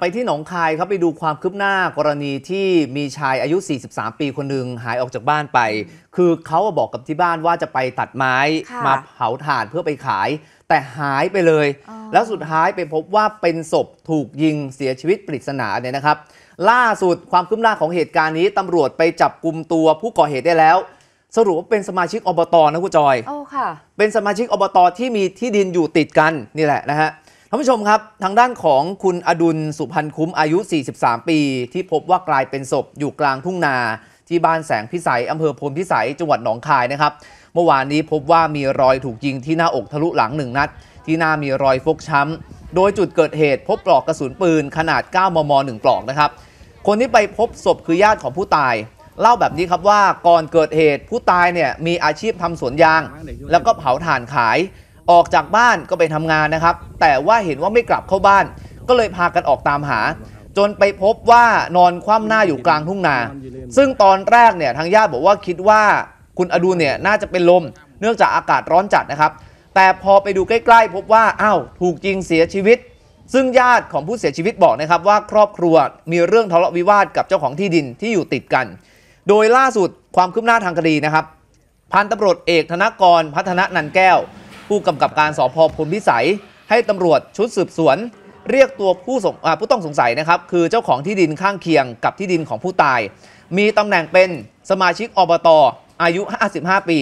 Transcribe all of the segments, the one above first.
ไปที่หนองคายครับไปดูความคืบหน้ากรณีที่มีชายอายุ 43 ปีคนหนึ่งหายออกจากบ้านไป คือเขาบอกกับที่บ้านว่าจะไปตัดไม้มาเผาถ่านเพื่อไปขายแต่หายไปเลย แล้วสุดท้ายไปพบว่าเป็นศพถูกยิงเสียชีวิตปริศนาเนี่ยนะครับ ล่าสุดความคืบหน้าของเหตุการณ์นี้ตำรวจไปจับกลุ่มตัวผู้ก่อเหตุได้แล้ว สรุปว่าเป็นสมาชิกอบตนะคุณจอยโอ้ค่ะ เป็นสมาชิกอบตที่มีที่ดินอยู่ติดกันนี่แหละนะฮะท่านผู้ชมครับ ทางด้านของคุณอดุลสุพันคุ้มอายุ 43 ปี ที่พบว่ากลายเป็นศพอยู่กลางทุ่งนา ที่บ้านแสงพิสัย อำเภอพลพิสัยจังหวัดหนองคายนะครับเมื่อวานนี้พบว่ามีรอยถูกยิงที่หน้าอกทะลุหลังหนึ่งนัด ที่หน้ามีรอยฟกช้ำ โดยจุดเกิดเหตุพบปลอกกระสุนปืนขนาด 9 มม1ปลอกนะครับ คนที่ไปพบศพคือญาติของผู้ตาย เล่าแบบนี้ครับว่าก่อนเกิดเหตุผู้ตายเนี่ยมีอาชีพทำสวนยาง แล้วก็เผาถ่านขายออกจากบ้านก็ไปทำงานนะครับ แต่ว่าเห็นว่าไม่กลับเข้าบ้าน ก็เลยพากันออกตามหา จนไปพบว่านอนคว่ำหน้าอยู่กลางทุ่งนา ซึ่งตอนแรกเนี่ยทางญาติบอกว่าคิดว่าคุณอดูเนี่ยน่าจะเป็นลม เนื่องจากอากาศร้อนจัดนะครับ แต่พอไปดูใกล้ๆ พบว่าอ้าวถูกจริงเสียชีวิต ซึ่งญาติของผู้เสียชีวิตบอกนะครับว่าครอบครัวมีเรื่องทะเลาะวิวาทกับเจ้าของที่ดินที่อยู่ติดกัน โดยล่าสุดความคืบหน้าทางคดีนะครับ พันตำรวจเอกธนกร พัฒนนันแก้วผู้กำกับการสพพลพิสัยให้ตำรวจชุดสืบสวน เรียกตัวผู้ผู้ต้องสงสัยนะครับ คือเจ้าของที่ดินข้างเคียงกับที่ดินของผู้ตาย มีตำแหน่งเป็นสมาชิกอบตอายุ 55 ปี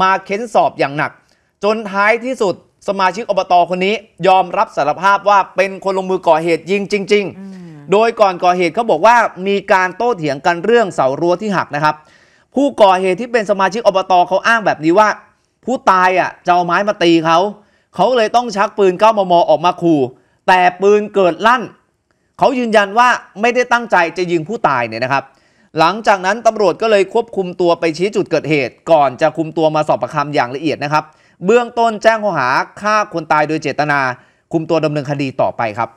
มาเค้นสอบอย่างหนัก จนท้ายที่สุดสมาชิกอบตคนนี้ ยอมรับสารภาพว่าเป็นคนลงมือก่อเหตุยิงจริง ๆ โดยก่อนก่อเหตุเขาบอกว่ามีการโต้เถียงกันเรื่องเสารั้วที่หักนะครับ ผู้ก่อเหตุที่เป็นสมาชิกอบตเขาอ้างแบบนี้ว่าผู้ตายอ่ะจะเอาไม้มาตีเขาเขาเลยต้องชักปืนเก้ามมออกมาขู่ แต่ปืนเกิดลั่น เขายืนยันว่าไม่ได้ตั้งใจจะยิงผู้ตายเนี่ยนะครับ หลังจากนั้นตำรวจก็เลยควบคุมตัวไปชี้จุดเกิดเหตุ ก่อนจะคุมตัวมาสอบปากคำอย่างละเอียดนะครับเบื้องต้นแจ้งข้อหาฆ่าคนตายโดยเจตนาคุมตัวดำเนินคดีต่อไปครับ